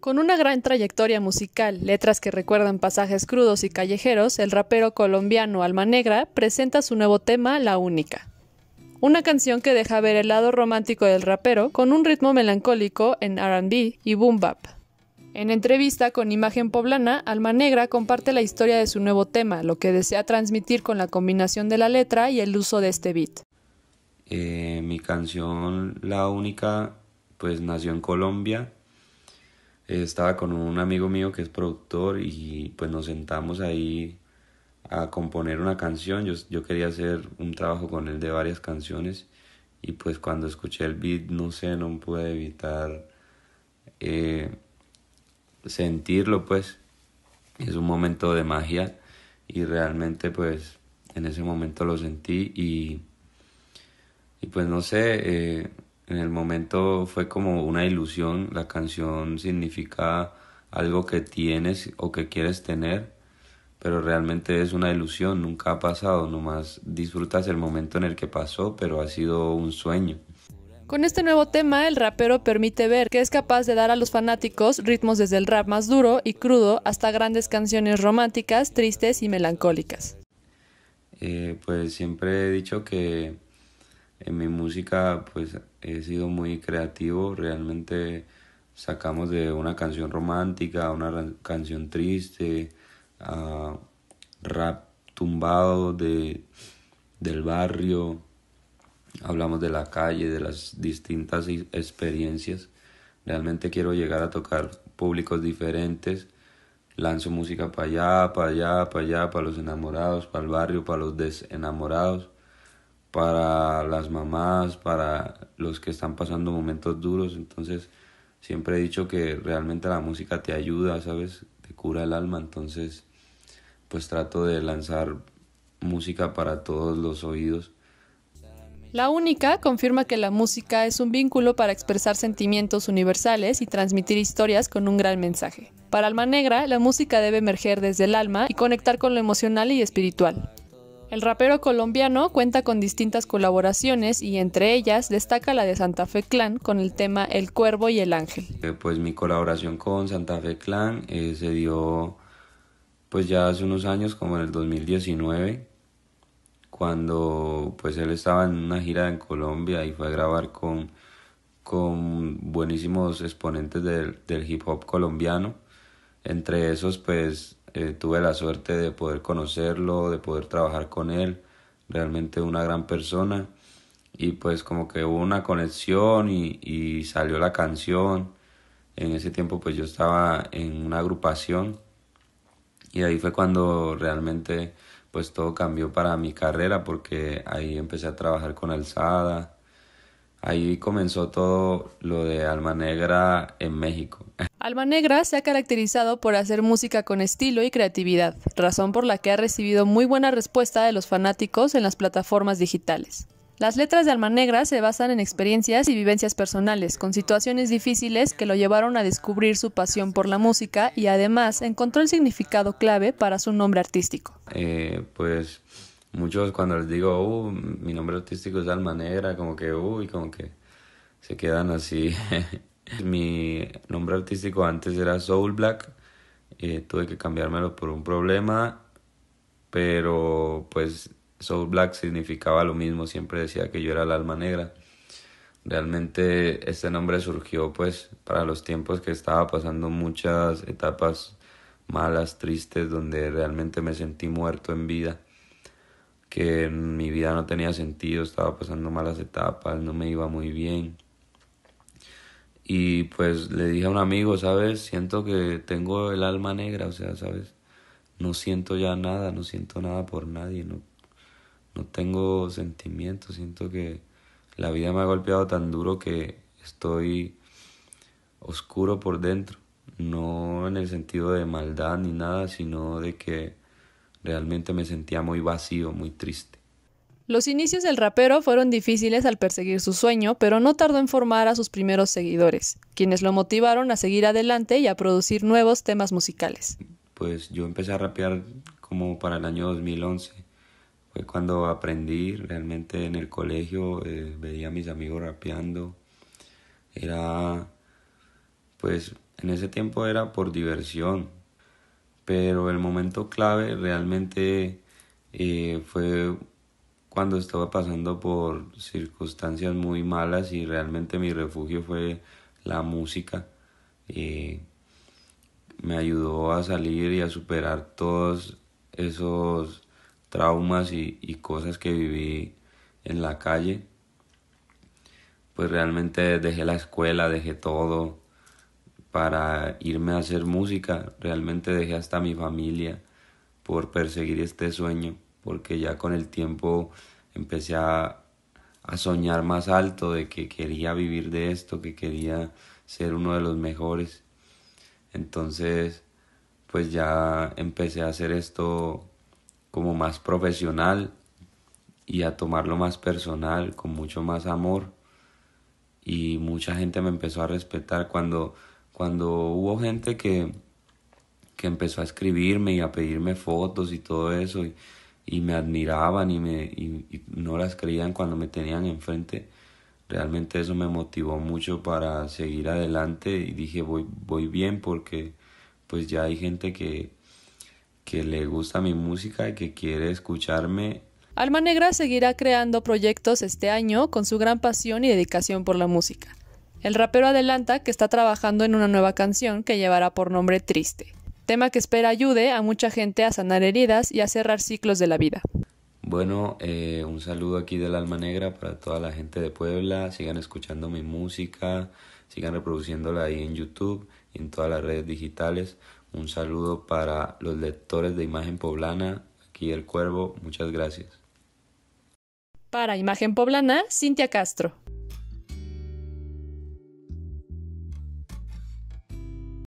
Con una gran trayectoria musical, letras que recuerdan pasajes crudos y callejeros, el rapero colombiano Alma Negra presenta su nuevo tema La Única. Una canción que deja ver el lado romántico del rapero con un ritmo melancólico en RB y boom bap. En entrevista con Imagen Poblana, Alma Negra comparte la historia de su nuevo tema, lo que desea transmitir con la combinación de la letra y el uso de este beat. Eh, mi canción La Única pues nació en Colombia estaba con un amigo mío que es productor y pues nos sentamos ahí a componer una canción. Yo, quería hacer un trabajo con él de varias canciones y pues cuando escuché el beat, no sé, no pude evitar eh, sentirlo pues. Es un momento de magia y realmente pues en ese momento lo sentí y, y pues no sé, eh, en el momento fue como una ilusión, la canción significa algo que tienes o que quieres tener, pero realmente es una ilusión, nunca ha pasado, nomás disfrutas el momento en el que pasó, pero ha sido un sueño. Con este nuevo tema, el rapero permite ver que es capaz de dar a los fanáticos ritmos desde el rap más duro y crudo hasta grandes canciones románticas, tristes y melancólicas. Eh, pues siempre he dicho que en mi música pues he sido muy creativo, realmente sacamos de una canción romántica una canción triste, a rap tumbado de, del barrio, hablamos de la calle, de las distintas experiencias. Realmente quiero llegar a tocar públicos diferentes. Lanzo música para allá, para allá, para allá, para los enamorados, para el barrio, para los desenamorados para las mamás, para los que están pasando momentos duros. Entonces, siempre he dicho que realmente la música te ayuda, ¿sabes? Te cura el alma. Entonces, pues trato de lanzar música para todos los oídos. La única confirma que la música es un vínculo para expresar sentimientos universales y transmitir historias con un gran mensaje. Para Alma Negra, la música debe emerger desde el alma y conectar con lo emocional y espiritual. El rapero colombiano cuenta con distintas colaboraciones y entre ellas destaca la de Santa Fe Clan con el tema El Cuervo y el Ángel. Eh, pues mi colaboración con Santa Fe Clan eh, se dio pues ya hace unos años, como en el 2019, cuando pues él estaba en una gira en Colombia y fue a grabar con, con buenísimos exponentes del, del hip hop colombiano. Entre esos pues eh, tuve la suerte de poder conocerlo, de poder trabajar con él, realmente una gran persona. Y pues como que hubo una conexión y, y salió la canción. En ese tiempo pues yo estaba en una agrupación y ahí fue cuando realmente pues todo cambió para mi carrera porque ahí empecé a trabajar con Alzada. Ahí comenzó todo lo de Alma Negra en México. Alma Negra se ha caracterizado por hacer música con estilo y creatividad, razón por la que ha recibido muy buena respuesta de los fanáticos en las plataformas digitales. Las letras de Alma Negra se basan en experiencias y vivencias personales, con situaciones difíciles que lo llevaron a descubrir su pasión por la música y además encontró el significado clave para su nombre artístico. Eh, pues muchos cuando les digo, uh, mi nombre artístico es Alma Negra, como que, uy, como que se quedan así. Mi nombre artístico antes era Soul Black. Eh, tuve que cambiármelo por un problema, pero pues Soul Black significaba lo mismo, siempre decía que yo era el alma negra. Realmente este nombre surgió pues para los tiempos que estaba pasando muchas etapas malas, tristes, donde realmente me sentí muerto en vida, que mi vida no tenía sentido, estaba pasando malas etapas, no me iba muy bien y pues le dije a un amigo, ¿sabes? Siento que tengo el alma negra, o sea, ¿sabes? No siento ya nada, no siento nada por nadie, no, no tengo sentimientos, siento que la vida me ha golpeado tan duro que estoy oscuro por dentro, no en el sentido de maldad ni nada, sino de que realmente me sentía muy vacío, muy triste. Los inicios del rapero fueron difíciles al perseguir su sueño, pero no tardó en formar a sus primeros seguidores, quienes lo motivaron a seguir adelante y a producir nuevos temas musicales. Pues yo empecé a rapear como para el año 2011. Fue cuando aprendí realmente en el colegio, eh, veía a mis amigos rapeando. Era, pues en ese tiempo era por diversión, pero el momento clave realmente eh, fue cuando estaba pasando por circunstancias muy malas y realmente mi refugio fue la música. y me ayudó a salir y a superar todos esos traumas y cosas que viví en la calle. Pues realmente dejé la escuela, dejé todo para irme a hacer música. Realmente dejé hasta mi familia por perseguir este sueño porque ya con el tiempo empecé a, soñar más alto de que quería vivir de esto, que quería ser uno de los mejores. Entonces, pues ya empecé a hacer esto como más profesional y a tomarlo más personal, con mucho más amor. Y mucha gente me empezó a respetar cuando, cuando hubo gente que, que empezó a escribirme y a pedirme fotos y todo eso y me admiraban y, me, no las creían cuando me tenían enfrente. Realmente eso me motivó mucho para seguir adelante y dije voy, voy bien porque pues ya hay gente que, que le gusta mi música y que quiere escucharme. Alma Negra seguirá creando proyectos este año con su gran pasión y dedicación por la música. El rapero adelanta que está trabajando en una nueva canción que llevará por nombre Triste tema que espera ayude a mucha gente a sanar heridas y a cerrar ciclos de la vida. Bueno, eh, un saludo aquí del Alma Negra para toda la gente de Puebla. Sigan escuchando mi música, sigan reproduciéndola ahí en YouTube y en todas las redes digitales. Un saludo para los lectores de Imagen Poblana, aquí El Cuervo. Muchas gracias. Para Imagen Poblana, Cintia Castro.